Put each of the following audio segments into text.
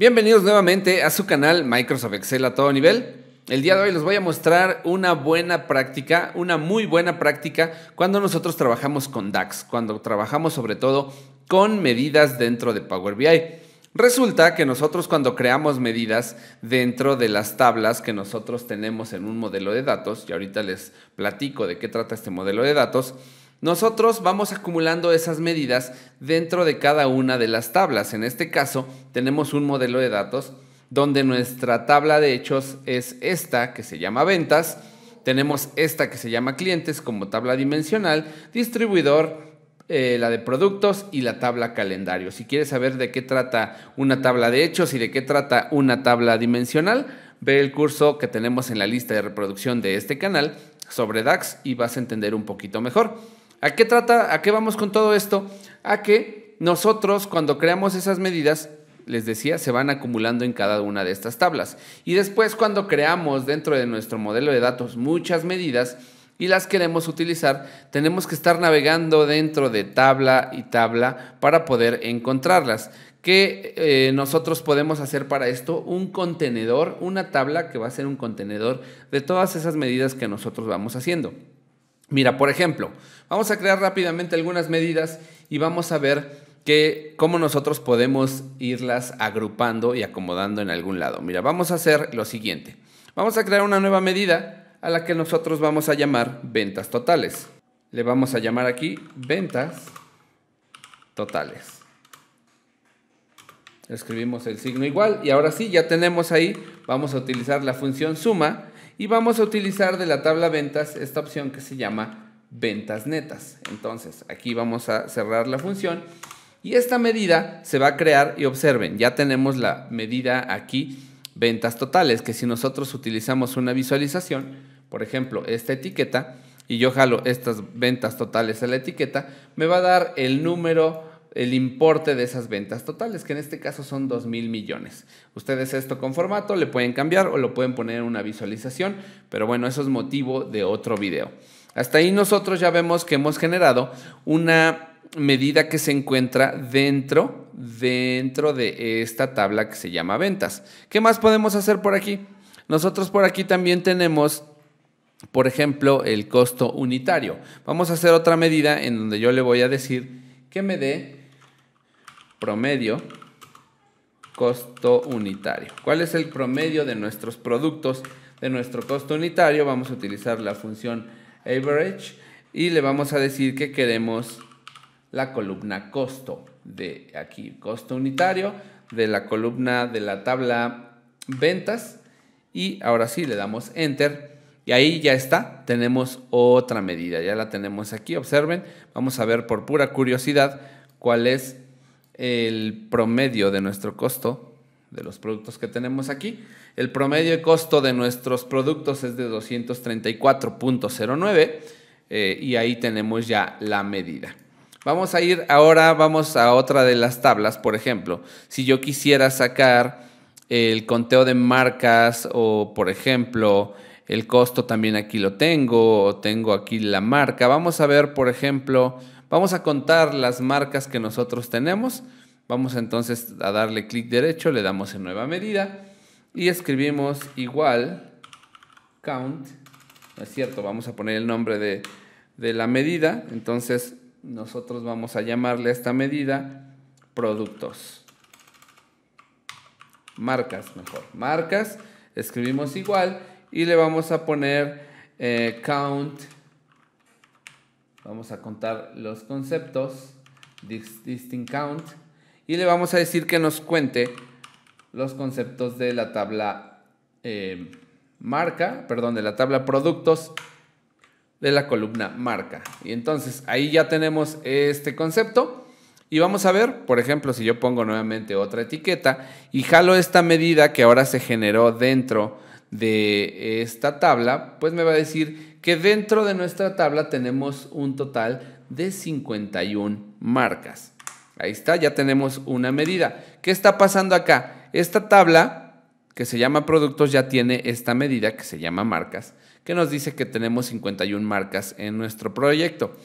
Bienvenidos nuevamente a su canal Microsoft Excel a todo nivel. El día de hoy les voy a mostrar una buena práctica, una muy buena práctica cuando nosotros trabajamos con DAX, cuando trabajamos sobre todo con medidas dentro de Power BI. Resulta que nosotros cuando creamos medidas dentro de las tablas que nosotros tenemos en un modelo de datos, y ahorita les platico de qué trata este modelo de datos, nosotros vamos acumulando esas medidas dentro de cada una de las tablas. En este caso tenemos un modelo de datos donde nuestra tabla de hechos es esta que se llama ventas, tenemos esta que se llama clientes como tabla dimensional, distribuidor, eh, la de productos y la tabla calendario. Si quieres saber de qué trata una tabla de hechos y de qué trata una tabla dimensional, ve el curso que tenemos en la lista de reproducción de este canal sobre DAX y vas a entender un poquito mejor. ¿A qué trata? ¿A qué vamos con todo esto? A que nosotros cuando creamos esas medidas, les decía, se van acumulando en cada una de estas tablas. Y después cuando creamos dentro de nuestro modelo de datos muchas medidas y las queremos utilizar, tenemos que estar navegando dentro de tabla y tabla para poder encontrarlas. ¿Qué eh, nosotros podemos hacer para esto? Un contenedor, una tabla que va a ser un contenedor de todas esas medidas que nosotros vamos haciendo. Mira, por ejemplo, vamos a crear rápidamente algunas medidas y vamos a ver cómo nosotros podemos irlas agrupando y acomodando en algún lado. Mira, vamos a hacer lo siguiente. Vamos a crear una nueva medida a la que nosotros vamos a llamar ventas totales. Le vamos a llamar aquí ventas totales. Escribimos el signo igual y ahora sí, ya tenemos ahí, vamos a utilizar la función suma y vamos a utilizar de la tabla ventas esta opción que se llama ventas netas. Entonces, aquí vamos a cerrar la función. Y esta medida se va a crear y observen, ya tenemos la medida aquí, ventas totales, que si nosotros utilizamos una visualización, por ejemplo, esta etiqueta, y yo jalo estas ventas totales a la etiqueta, me va a dar el número el importe de esas ventas totales, que en este caso son 2 mil millones. Ustedes esto con formato le pueden cambiar o lo pueden poner en una visualización, pero bueno, eso es motivo de otro video. Hasta ahí nosotros ya vemos que hemos generado una medida que se encuentra dentro, dentro de esta tabla que se llama ventas. ¿Qué más podemos hacer por aquí? Nosotros por aquí también tenemos por ejemplo, el costo unitario. Vamos a hacer otra medida en donde yo le voy a decir que me dé promedio, costo unitario. ¿Cuál es el promedio de nuestros productos? De nuestro costo unitario vamos a utilizar la función average y le vamos a decir que queremos la columna costo de aquí, costo unitario de la columna de la tabla ventas y ahora sí le damos enter y ahí ya está, tenemos otra medida, ya la tenemos aquí, observen, vamos a ver por pura curiosidad cuál es el promedio de nuestro costo de los productos que tenemos aquí. El promedio de costo de nuestros productos es de 234.09 eh, y ahí tenemos ya la medida. Vamos a ir ahora, vamos a otra de las tablas, por ejemplo, si yo quisiera sacar el conteo de marcas o, por ejemplo, el costo también aquí lo tengo, o tengo aquí la marca. Vamos a ver, por ejemplo, Vamos a contar las marcas que nosotros tenemos. Vamos entonces a darle clic derecho, le damos en nueva medida y escribimos igual count. No es cierto, vamos a poner el nombre de, la medida. Entonces nosotros vamos a llamarle a esta medida productos. Marcas mejor. Marcas, escribimos igual y le vamos a poner eh, count vamos a contar los conceptos, distinct count, y le vamos a decir que nos cuente los conceptos de la tabla eh, marca, perdón, de la tabla productos de la columna marca. Y entonces ahí ya tenemos este concepto. Y vamos a ver, por ejemplo, si yo pongo nuevamente otra etiqueta y jalo esta medida que ahora se generó dentro de esta tabla, pues me va a decir que dentro de nuestra tabla tenemos un total de 51 marcas. Ahí está, ya tenemos una medida. ¿Qué está pasando acá? Esta tabla que se llama productos ya tiene esta medida que se llama marcas, que nos dice que tenemos 51 marcas en nuestro proyecto.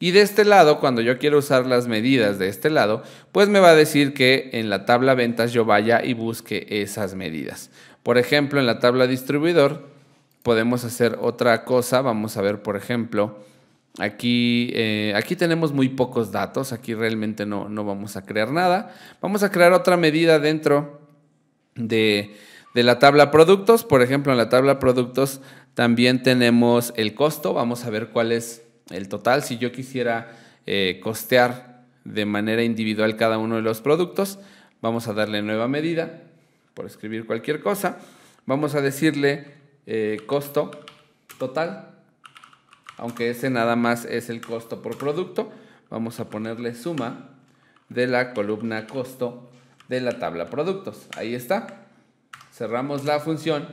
Y de este lado, cuando yo quiero usar las medidas de este lado, pues me va a decir que en la tabla ventas yo vaya y busque esas medidas. Por ejemplo, en la tabla distribuidor podemos hacer otra cosa. Vamos a ver, por ejemplo, Aquí, eh, aquí, tenemos muy pocos datos, aquí realmente no, no, vamos a crear nada. Vamos a crear otra medida dentro de, la tabla productos. Por ejemplo, en la tabla productos también tenemos el costo. Vamos a ver cuál es el total. Si yo quisiera eh, costear de manera individual cada uno de los productos, vamos a darle nueva medida por escribir cualquier cosa, vamos a decirle eh, costo total, aunque ese nada más es el costo por producto, vamos a ponerle suma de la columna costo de la tabla productos. Ahí está. Cerramos la función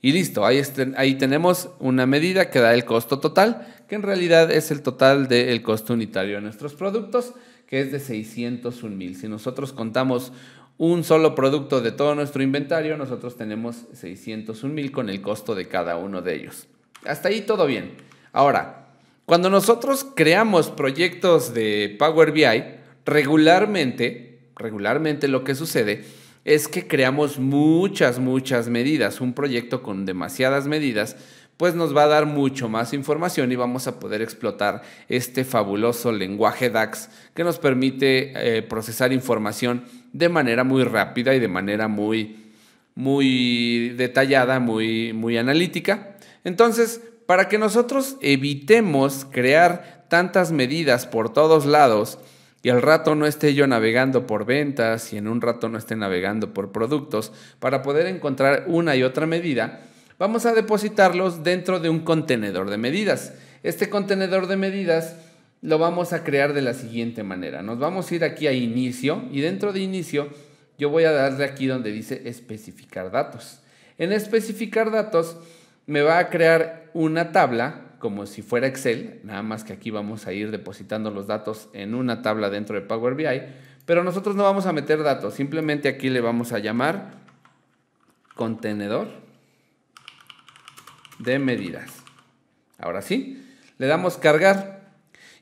y listo, ahí, ahí, tenemos una medida que da el costo total, que en realidad es el total del costo unitario de nuestros productos, que es de 601 mil. Si nosotros contamos un solo producto de todo nuestro inventario, nosotros tenemos 601 mil con el costo de cada uno de ellos. Hasta ahí todo bien. Ahora, cuando nosotros creamos proyectos de Power BI, regularmente, regularmente lo que sucede es que creamos muchas, muchas medidas. Un proyecto con demasiadas medidas, pues nos va a dar mucho más información y vamos a poder explotar este fabuloso lenguaje DAX que nos permite eh, procesar información de manera muy rápida y de manera muy, muy detallada, muy, muy analítica. Entonces, para que nosotros evitemos crear tantas medidas por todos lados y al rato no esté yo navegando por ventas y en un rato no esté navegando por productos, para poder encontrar una y otra medida, vamos a depositarlos dentro de un contenedor de medidas. Este contenedor de medidas lo vamos a crear de la siguiente manera. Nos vamos a ir aquí a inicio y dentro de inicio yo voy a darle aquí donde dice especificar datos. En especificar datos me va a crear una tabla como si fuera Excel, nada más que aquí vamos a ir depositando los datos en una tabla dentro de Power BI, pero nosotros no vamos a meter datos, simplemente aquí le vamos a llamar contenedor de medidas. Ahora sí, le damos cargar.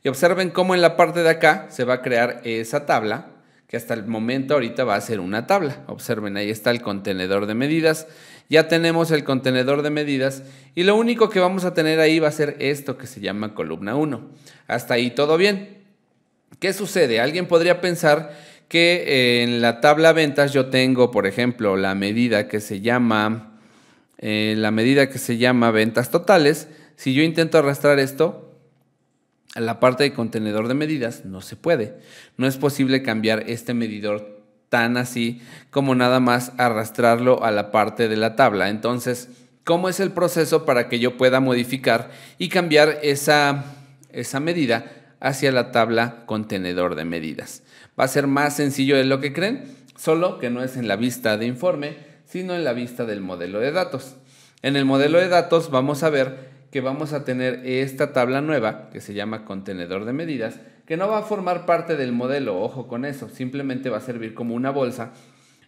Y observen cómo en la parte de acá se va a crear esa tabla, que hasta el momento ahorita va a ser una tabla. Observen, ahí está el contenedor de medidas. Ya tenemos el contenedor de medidas y lo único que vamos a tener ahí va a ser esto que se llama columna 1. Hasta ahí todo bien. ¿Qué sucede? Alguien podría pensar que eh, en la tabla ventas yo tengo, por ejemplo, la medida que se llama eh, la medida que se llama ventas totales. Si yo intento arrastrar esto, la parte de contenedor de medidas no se puede. No es posible cambiar este medidor tan así como nada más arrastrarlo a la parte de la tabla. Entonces, ¿cómo es el proceso para que yo pueda modificar y cambiar esa, esa medida hacia la tabla contenedor de medidas? Va a ser más sencillo de lo que creen, solo que no es en la vista de informe, sino en la vista del modelo de datos. En el modelo de datos vamos a ver que vamos a tener esta tabla nueva que se llama contenedor de medidas, que no va a formar parte del modelo, ojo con eso, simplemente va a servir como una bolsa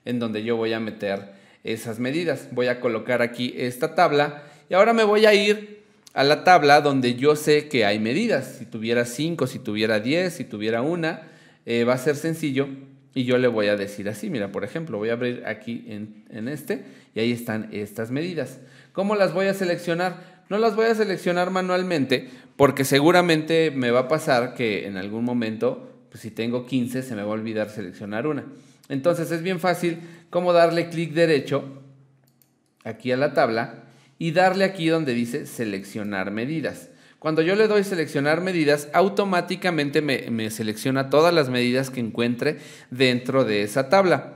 en donde yo voy a meter esas medidas. Voy a colocar aquí esta tabla y ahora me voy a ir a la tabla donde yo sé que hay medidas. Si tuviera 5, si tuviera 10, si tuviera una, eh, va a ser sencillo y yo le voy a decir así, mira, por ejemplo, voy a abrir aquí en, en, este y ahí están estas medidas. ¿Cómo las voy a seleccionar? No las voy a seleccionar manualmente porque seguramente me va a pasar que en algún momento, pues, si tengo 15, se me va a olvidar seleccionar una. Entonces es bien fácil como darle clic derecho aquí a la tabla y darle aquí donde dice seleccionar medidas. Cuando yo le doy seleccionar medidas, automáticamente me, me, selecciona todas las medidas que encuentre dentro de esa tabla.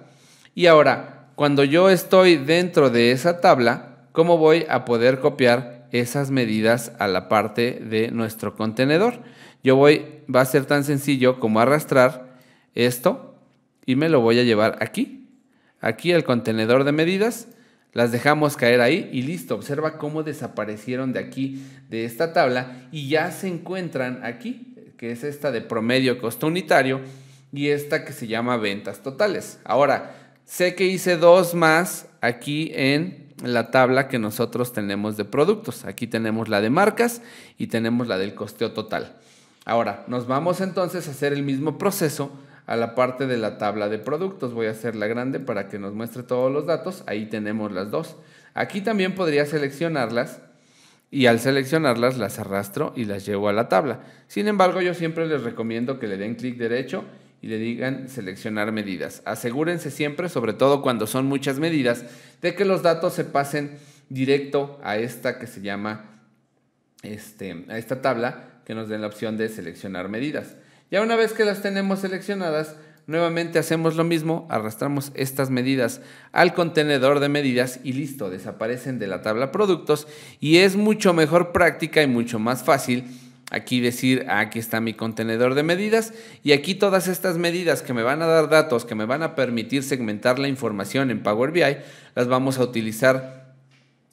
Y ahora, cuando yo estoy dentro de esa tabla, ¿cómo voy a poder copiar esas medidas a la parte de nuestro contenedor. Yo voy, va a ser tan sencillo como arrastrar esto y me lo voy a llevar aquí, aquí el contenedor de medidas, las dejamos caer ahí y listo, observa cómo desaparecieron de aquí, de esta tabla y ya se encuentran aquí, que es esta de promedio costo unitario y esta que se llama ventas totales. Ahora, sé que hice dos más aquí en la tabla que nosotros tenemos de productos. Aquí tenemos la de marcas y tenemos la del costeo total. Ahora, nos vamos entonces a hacer el mismo proceso a la parte de la tabla de productos. Voy a hacerla grande para que nos muestre todos los datos. Ahí tenemos las dos. Aquí también podría seleccionarlas y al seleccionarlas las arrastro y las llevo a la tabla. Sin embargo, yo siempre les recomiendo que le den clic derecho y le digan seleccionar medidas. Asegúrense siempre, sobre todo cuando son muchas medidas, de que los datos se pasen directo a esta que se llama, este, a esta tabla que nos den la opción de seleccionar medidas. Ya una vez que las tenemos seleccionadas, nuevamente hacemos lo mismo, arrastramos estas medidas al contenedor de medidas y listo, desaparecen de la tabla productos y es mucho mejor práctica y mucho más fácil aquí decir, ah, aquí está mi contenedor de medidas y aquí todas estas medidas que me van a dar datos, que me van a permitir segmentar la información en Power BI, las vamos a utilizar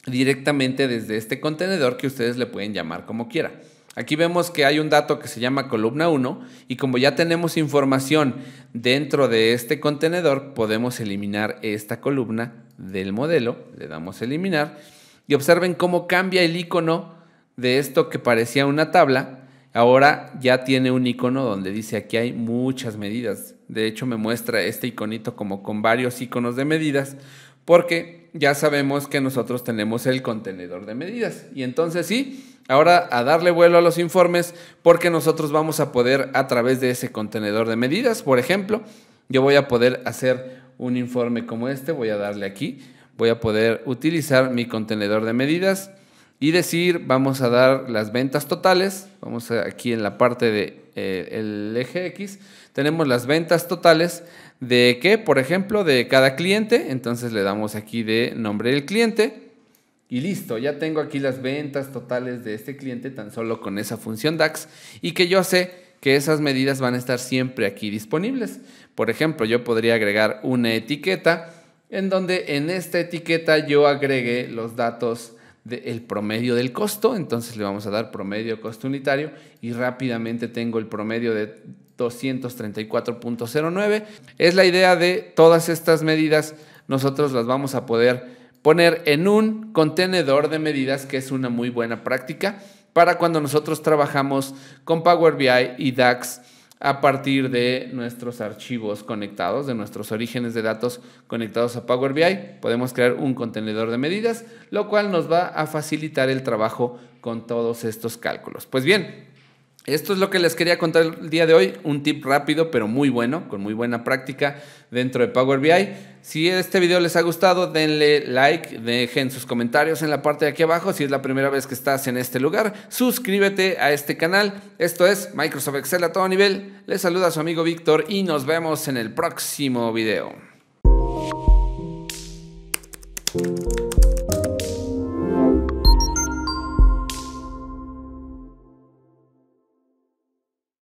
directamente desde este contenedor que ustedes le pueden llamar como quiera. Aquí vemos que hay un dato que se llama columna 1 y como ya tenemos información dentro de este contenedor, podemos eliminar esta columna del modelo, le damos eliminar y observen cómo cambia el icono de esto que parecía una tabla, ahora ya tiene un icono donde dice aquí hay muchas medidas. De hecho, me muestra este iconito como con varios iconos de medidas, porque ya sabemos que nosotros tenemos el contenedor de medidas. Y entonces sí, ahora a darle vuelo a los informes porque nosotros vamos a poder a través de ese contenedor de medidas, por ejemplo, yo voy a poder hacer un informe como este, voy a darle aquí, voy a poder utilizar mi contenedor de medidas y decir, vamos a dar las ventas totales, vamos aquí en la parte del de, eh, eje X, tenemos las ventas totales de qué, por ejemplo, de cada cliente, entonces le damos aquí de nombre del cliente y listo, ya tengo aquí las ventas totales de este cliente tan solo con esa función DAX y que yo sé que esas medidas van a estar siempre aquí disponibles. Por ejemplo, yo podría agregar una etiqueta en donde en esta etiqueta yo agregue los datos el promedio del costo, entonces le vamos a dar promedio costo unitario y rápidamente tengo el promedio de 234.09. Es la idea de todas estas medidas, nosotros las vamos a poder poner en un contenedor de medidas que es una muy buena práctica para cuando nosotros trabajamos con Power BI y DAX a partir de nuestros archivos conectados, de nuestros orígenes de datos conectados a Power BI, podemos crear un contenedor de medidas, lo cual nos va a facilitar el trabajo con todos estos cálculos. Pues bien, esto es lo que les quería contar el día de hoy, un tip rápido pero muy bueno, con muy buena práctica dentro de Power BI. Si este video les ha gustado, denle like, dejen sus comentarios en la parte de aquí abajo. Si es la primera vez que estás en este lugar, suscríbete a este canal. Esto es Microsoft Excel a todo nivel. Les saluda su amigo Víctor y nos vemos en el próximo video.